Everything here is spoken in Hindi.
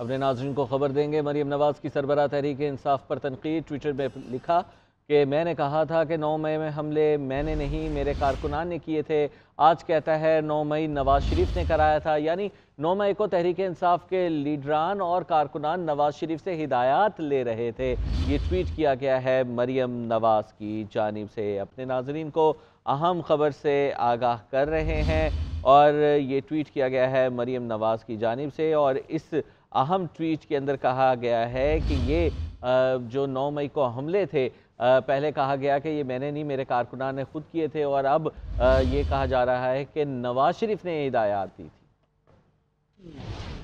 अपने नाजरन को खबर देंगे मरीम नवाज़ की सरबरा तहरीक इंसाफ पर तनकीद ट्विटर में लिखा कि मैंने कहा था कि नौ मई में हमले मैंने नहीं मेरे कारकुनान ने किए थे आज कहता है नौ मई नवाज शरीफ ने कराया था यानी नौ मई को तहरीक इंसाफ के लीडरान और कारकुनान नवाज शरीफ से हिदायत ले रहे थे ये ट्वीट किया गया है मरियम नवाज की जानब से अपने नाजरन को अहम खबर से आगाह कर रहे हैं और ये ट्वीट किया गया है मरीम नवाज़ की जानब से और इस अहम ट्वीट के अंदर कहा गया है कि ये जो 9 मई को हमले थे पहले कहा गया कि ये मैंने नहीं मेरे कारकुनान ने खुद किए थे और अब ये कहा जा रहा है कि नवाज शरीफ ने हिदायत दी थी